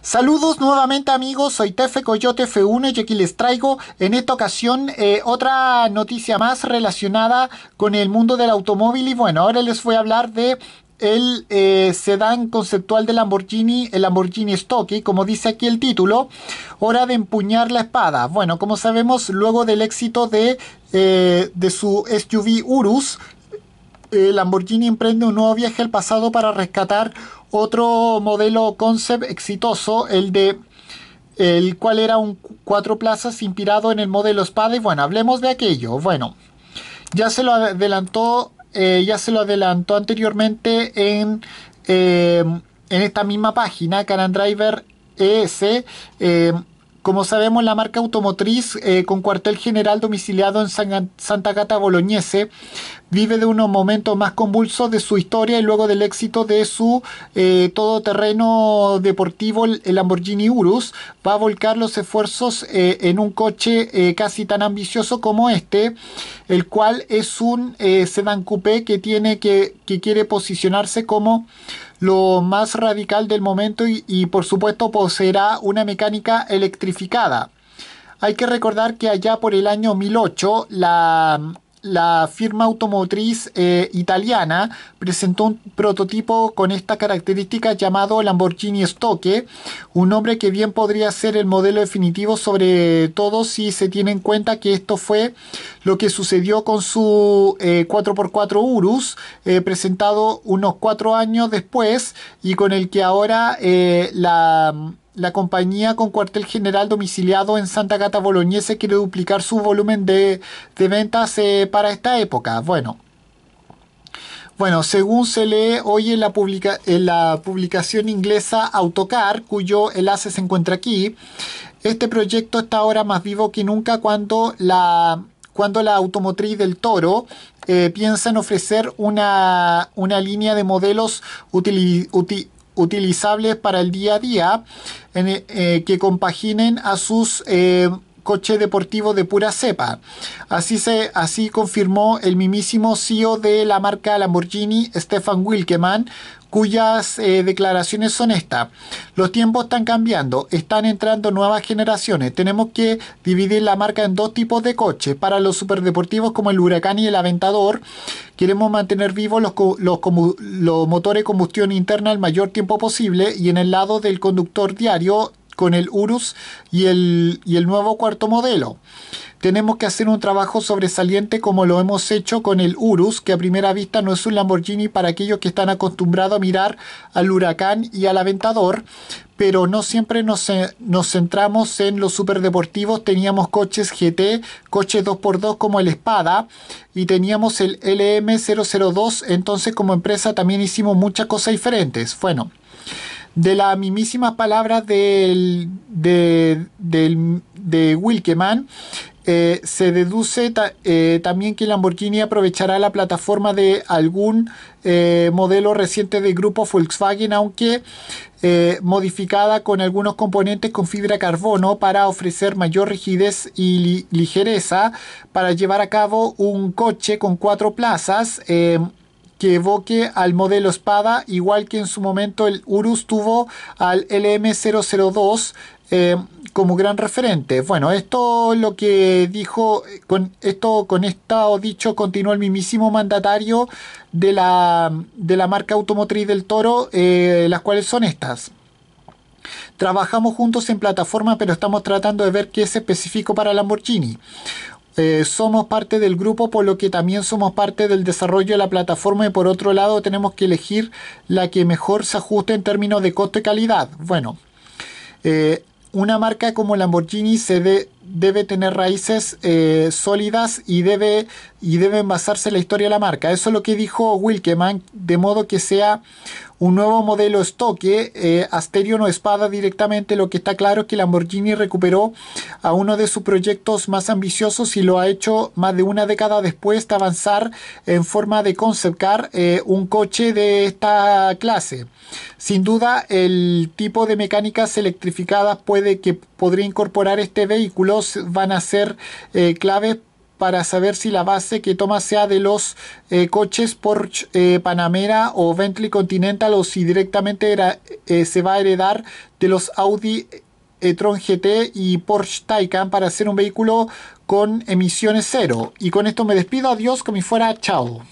Saludos nuevamente amigos, soy Tefe Coyote F1 y aquí les traigo en esta ocasión eh, otra noticia más relacionada con el mundo del automóvil y bueno, ahora les voy a hablar de el eh, sedán conceptual de Lamborghini, el Lamborghini Stocky, como dice aquí el título, Hora de empuñar la espada. Bueno, como sabemos, luego del éxito de, eh, de su SUV Urus, Lamborghini emprende un nuevo viaje al pasado para rescatar otro modelo concept exitoso, el de el cual era un cuatro plazas inspirado en el modelo Spade. bueno, hablemos de aquello. Bueno, ya se lo adelantó, eh, ya se lo adelantó anteriormente en, eh, en esta misma página, Canon Driver ES. Eh, como sabemos, la marca automotriz, eh, con cuartel general domiciliado en Santa Gata Boloñese, vive de unos momentos más convulsos de su historia y luego del éxito de su eh, todoterreno deportivo, el Lamborghini Urus, va a volcar los esfuerzos eh, en un coche casi tan ambicioso como este, el cual es un sedán coupé que tiene que quiere posicionarse como lo más radical del momento y, por supuesto poseerá una mecánica electrificada. Hay que recordar que allá por el año 1008 la la firma automotriz eh, italiana presentó un prototipo con esta característica llamado Lamborghini Stocke. un nombre que bien podría ser el modelo definitivo, sobre todo si se tiene en cuenta que esto fue lo que sucedió con su 4x4 eh, Urus, eh, presentado unos cuatro años después y con el que ahora la la compañía con cuartel general domiciliado en Santa Gata, Boloñese, quiere duplicar su volumen de, ventas eh, para esta época. Bueno. Bueno, según se lee hoy en la, en la publicación inglesa Autocar, cuyo enlace se encuentra aquí, este proyecto está ahora más vivo que nunca cuando la, cuando la automotriz del toro eh, piensa en ofrecer una, línea de modelos utilizados utilizables para el día a día eh, que compaginen a sus eh, coche deportivo de pura cepa. Así, se, así confirmó el mismísimo CEO de la marca Lamborghini, Stefan Wilkeman, cuyas eh, declaraciones son estas. Los tiempos están cambiando, están entrando nuevas generaciones. Tenemos que dividir la marca en dos tipos de coches. Para los superdeportivos como el Huracán y el Aventador, queremos mantener vivos los, los motores de combustión interna el mayor tiempo posible y en el lado del conductor diario con el Urus y el, el nuevo cuarto modelo. Tenemos que hacer un trabajo sobresaliente como lo hemos hecho con el Urus, que a primera vista no es un Lamborghini para aquellos que están acostumbrados a mirar al huracán y al aventador, pero no siempre nos, eh, nos centramos en los superdeportivos. Teníamos coches GT, coches 2x2 como el Espada y teníamos el LM002, entonces como empresa también hicimos muchas cosas diferentes. Bueno de la mismísima palabra de, Wilkeman, eh, se deduce eh, también que Lamborghini aprovechará la plataforma de algún eh, modelo reciente del grupo Volkswagen, aunque modificada con algunos componentes con fibra carbono para ofrecer mayor rigidez y ligereza para llevar a cabo un coche con cuatro plazas que evoque al modelo espada, igual que en su momento el Urus tuvo al LM002 eh, como gran referente. Bueno, esto lo que dijo, con esto, con esto dicho, continuó el mismísimo mandatario de la, marca automotriz del toro, eh, las cuales son estas. Trabajamos juntos en plataforma, pero estamos tratando de ver qué es específico para Lamborghini. Eh, somos parte del grupo, por lo que también somos parte del desarrollo de la plataforma y por otro lado tenemos que elegir la que mejor se ajuste en términos de costo y calidad. Bueno, eh, una marca como Lamborghini se debe tener raíces eh, sólidas y debe, y basarse en la historia de la marca. Eso es lo que dijo Wilkeman, de modo que sea un nuevo modelo estoque. Eh, Asterion eh, Asterio no espada directamente, lo que está claro es que Lamborghini recuperó a uno de sus proyectos más ambiciosos y lo ha hecho más de una década después de avanzar en forma de concept eh, un coche de esta clase. Sin duda, el tipo de mecánicas electrificadas puede que podría incorporar este vehículo van a ser claves para saber si la base que toma sea de los eh, coches Porsche eh, Panamera o Bentley Continental o si directamente eh, se va a heredar de los Audi e-tron GT y Porsche Taycan para hacer un vehículo con emisiones cero. Y con esto me despido, adiós, como si fuera, chao.